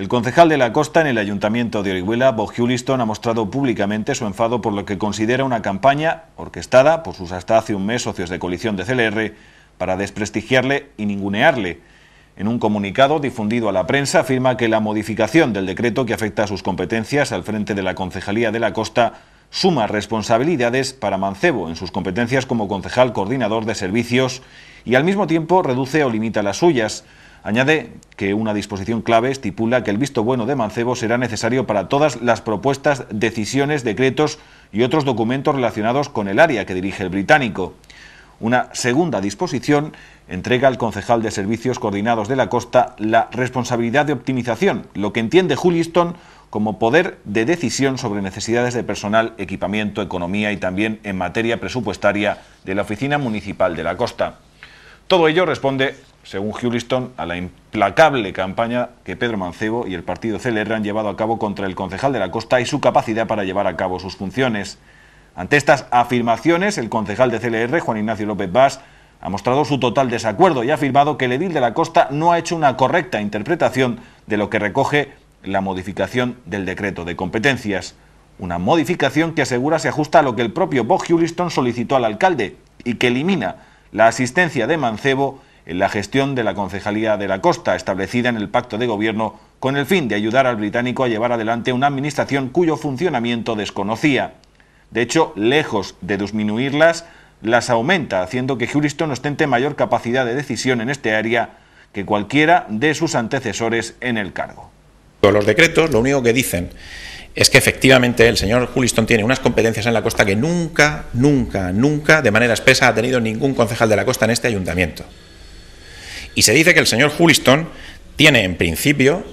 El concejal de la costa en el ayuntamiento de Orihuela, Bob Huliston, ha mostrado públicamente su enfado por lo que considera una campaña orquestada por sus hasta hace un mes socios de coalición de CLR para desprestigiarle y ningunearle. En un comunicado difundido a la prensa afirma que la modificación del decreto que afecta a sus competencias al frente de la Concejalía de la Costa suma responsabilidades para Mancebo en sus competencias como concejal coordinador de servicios y al mismo tiempo reduce o limita las suyas. Añade que una disposición clave estipula que el visto bueno de Mancebo será necesario para todas las propuestas, decisiones, decretos y otros documentos relacionados con el área que dirige el británico. Una segunda disposición entrega al concejal de Servicios Coordinados de la Costa la responsabilidad de optimización, lo que entiende Juliston como poder de decisión sobre necesidades de personal, equipamiento, economía y también en materia presupuestaria de la Oficina Municipal de la Costa. Todo ello responde según Hewliston, a la implacable campaña que Pedro Mancebo y el partido CLR han llevado a cabo contra el concejal de la Costa y su capacidad para llevar a cabo sus funciones. Ante estas afirmaciones, el concejal de CLR, Juan Ignacio López Vaz, ha mostrado su total desacuerdo y ha afirmado que el edil de la Costa no ha hecho una correcta interpretación de lo que recoge la modificación del decreto de competencias. Una modificación que asegura se ajusta a lo que el propio Bob Hewliston solicitó al alcalde y que elimina la asistencia de Mancebo en la gestión de la Concejalía de la Costa, establecida en el Pacto de Gobierno con el fin de ayudar al británico a llevar adelante una administración cuyo funcionamiento desconocía. De hecho, lejos de disminuirlas, las aumenta, haciendo que Houston ostente mayor capacidad de decisión en este área que cualquiera de sus antecesores en el cargo. Los decretos lo único que dicen es que efectivamente el señor Huliston tiene unas competencias en la costa que nunca, nunca, nunca, de manera expresa, ha tenido ningún concejal de la costa en este ayuntamiento. Y se dice que el señor Huliston tiene en principio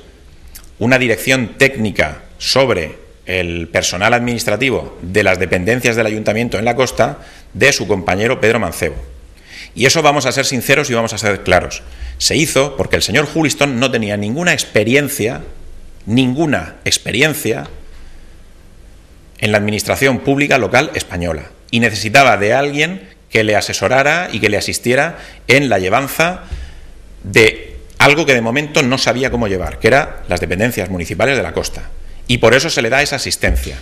una dirección técnica sobre el personal administrativo de las dependencias del ayuntamiento en la costa de su compañero Pedro Mancebo. Y eso vamos a ser sinceros y vamos a ser claros. Se hizo porque el señor Huliston no tenía ninguna experiencia, ninguna experiencia en la administración pública local española y necesitaba de alguien que le asesorara y que le asistiera en la llevanza de algo que de momento no sabía cómo llevar, que eran las dependencias municipales de la costa. Y por eso se le da esa asistencia.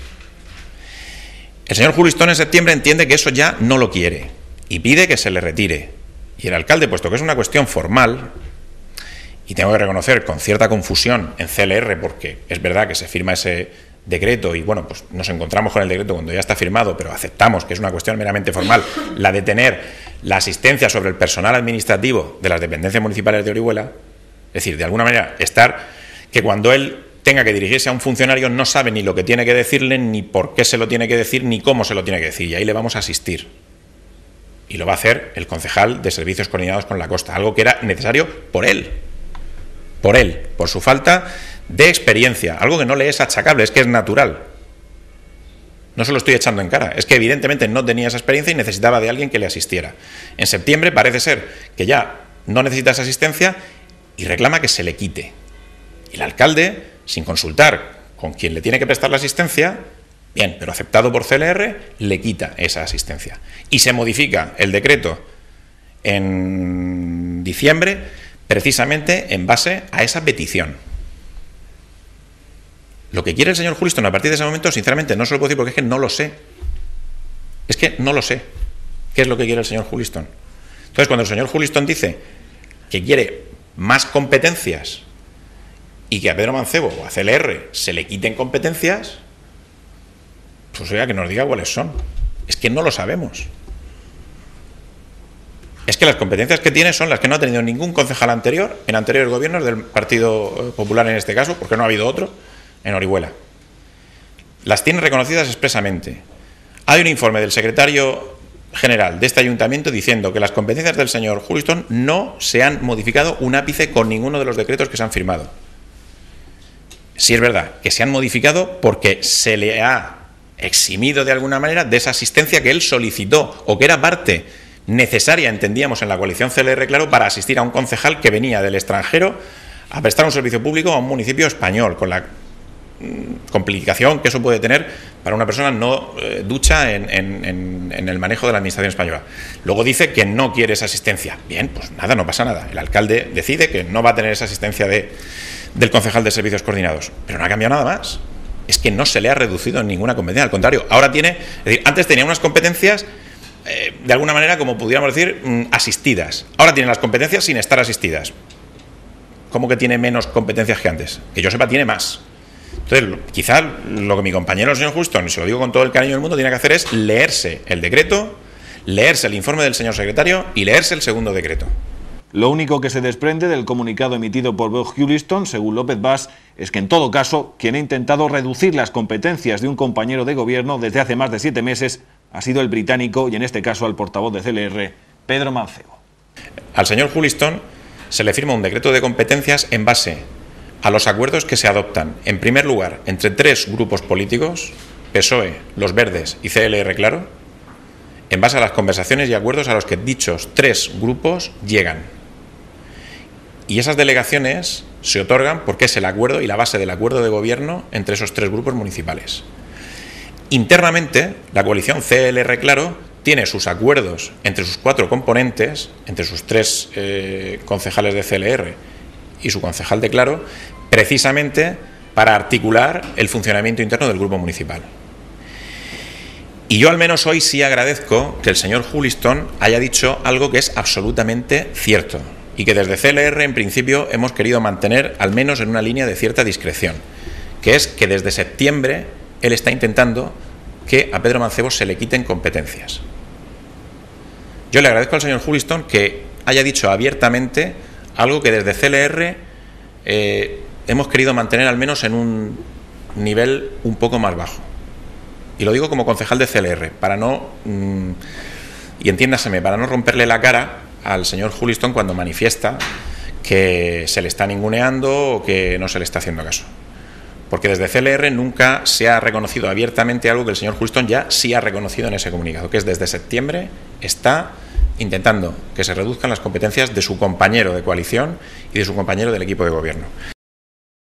El señor Juristón en septiembre entiende que eso ya no lo quiere y pide que se le retire. Y el alcalde, puesto que es una cuestión formal, y tengo que reconocer con cierta confusión en CLR, porque es verdad que se firma ese decreto y bueno, pues nos encontramos con el decreto cuando ya está firmado, pero aceptamos que es una cuestión meramente formal, la de tener la asistencia sobre el personal administrativo de las dependencias municipales de Orihuela, es decir, de alguna manera estar que cuando él tenga que dirigirse a un funcionario no sabe ni lo que tiene que decirle, ni por qué se lo tiene que decir, ni cómo se lo tiene que decir, y ahí le vamos a asistir. Y lo va a hacer el concejal de servicios coordinados con la costa, algo que era necesario por él, por él, por su falta de experiencia, algo que no le es achacable, es que es natural. No se lo estoy echando en cara, es que evidentemente no tenía esa experiencia y necesitaba de alguien que le asistiera. En septiembre parece ser que ya no necesita esa asistencia y reclama que se le quite. Y el alcalde, sin consultar con quien le tiene que prestar la asistencia, bien, pero aceptado por CLR, le quita esa asistencia. Y se modifica el decreto en diciembre precisamente en base a esa petición. Lo que quiere el señor Houston a partir de ese momento, sinceramente, no se lo puedo decir porque es que no lo sé. Es que no lo sé. ¿Qué es lo que quiere el señor Houston? Entonces, cuando el señor Juliston dice que quiere más competencias y que a Pedro Mancebo o a CLR se le quiten competencias, pues oiga, que nos diga cuáles son. Es que no lo sabemos. Es que las competencias que tiene son las que no ha tenido ningún concejal anterior, en anteriores gobiernos del Partido Popular en este caso, porque no ha habido otro en Orihuela. Las tiene reconocidas expresamente. Hay un informe del secretario general de este ayuntamiento diciendo que las competencias del señor Houston no se han modificado un ápice con ninguno de los decretos que se han firmado. sí es verdad que se han modificado porque se le ha eximido de alguna manera de esa asistencia que él solicitó o que era parte necesaria, entendíamos, en la coalición CLR Claro para asistir a un concejal que venía del extranjero a prestar un servicio público a un municipio español, con la Mm, complicación que eso puede tener para una persona no eh, ducha en, el manejo de la Administración española. Luego dice que no quiere esa asistencia. Bien, pues nada, no pasa nada. El alcalde decide que no va a tener esa asistencia de, del concejal de servicios coordinados. Pero no ha cambiado nada más. Es que no se le ha reducido en ninguna competencia. Al contrario, ahora tiene... Es decir, antes tenía unas competencias... Eh, de alguna manera, como pudiéramos decir, mm, asistidas. Ahora tiene las competencias sin estar asistidas. ¿Cómo que tiene menos competencias que antes? Que yo sepa, tiene más. Entonces, quizás lo que mi compañero, el señor Houston, se lo digo con todo el cariño del mundo, tiene que hacer es leerse el decreto, leerse el informe del señor secretario y leerse el segundo decreto. Lo único que se desprende del comunicado emitido por Bob Hewliston, según López Bass, es que en todo caso, quien ha intentado reducir las competencias de un compañero de gobierno desde hace más de siete meses ha sido el británico y en este caso al portavoz de CLR, Pedro Mancebo. Al señor Juliston se le firma un decreto de competencias en base a los acuerdos que se adoptan, en primer lugar, entre tres grupos políticos, PSOE, Los Verdes y CLR Claro, en base a las conversaciones y acuerdos a los que dichos tres grupos llegan. Y esas delegaciones se otorgan porque es el acuerdo y la base del acuerdo de gobierno entre esos tres grupos municipales. Internamente, la coalición CLR Claro tiene sus acuerdos entre sus cuatro componentes, entre sus tres eh, concejales de CLR y su concejal de Claro, precisamente para articular el funcionamiento interno del grupo municipal. Y yo al menos hoy sí agradezco que el señor Julistón haya dicho algo que es absolutamente cierto y que desde CLR en principio hemos querido mantener al menos en una línea de cierta discreción, que es que desde septiembre él está intentando que a Pedro Mancebo se le quiten competencias. Yo le agradezco al señor Julistón que haya dicho abiertamente algo que desde CLR eh, hemos querido mantener al menos en un nivel un poco más bajo. Y lo digo como concejal de CLR, para no, mm, y entiéndaseme, para no romperle la cara al señor Juliston cuando manifiesta que se le está ninguneando o que no se le está haciendo caso. Porque desde CLR nunca se ha reconocido abiertamente algo que el señor Juliston ya sí ha reconocido en ese comunicado, que es desde septiembre está intentando que se reduzcan las competencias de su compañero de coalición y de su compañero del equipo de gobierno.